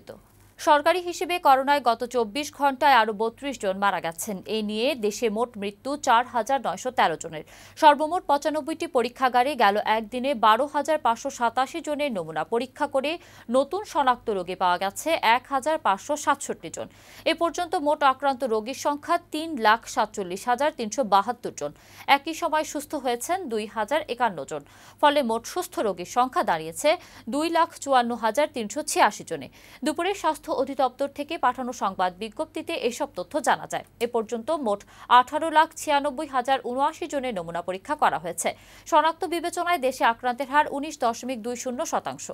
de সরকারি হিসেবে করোনায় গত চব্বিশ ঘন্টায় আরও বত্রিশ জন মারা গেছেন এ নিয়ে দেশে মোট মৃত্যু চার হাজার নয়শো তেরো জনের সর্বমোট পঁচানব্বইটি পরীক্ষাগারে গেল একদিনে বারো হাজার পাঁচশো সাতাশি জনের নমুনা পরীক্ষা করে নতুন শনাক্ত রোগী পাওয়া গেছে এক হাজার পাঁচশো সাতষট্টি জন এ পর্যন্ত মোট আক্রান্ত রোগীর সংখ্যা তিন লাখ সাতচল্লিশ হাজার তিনশো বাহাত্তর জন একই সময় সুস্থ হয়েছেন দুই হাজার একান্ন জন ফলে মোট সুস্থ রোগীর সংখ্যা দাঁড়িয়েছে দুই লাখ চুয়ান্ন হাজার তিনশো ছিয়াশি জনে দুপুরে স্বাস্থ্য অধিদপ্তর থেকে পাঠানো সংবাদ বিজ্ঞপ্তিতে এসব তথ্য জানা যায় এ পর্যন্ত মোট আঠারো লাখ ছিয়ানব্বই হাজার উনআশি জনের নমুনা পরীক্ষা করা হয়েছে শনাক্ত বিবেচনায় দেশে আক্রান্তের হার উনিশ দশমিক দুই শূন্য শতাংশ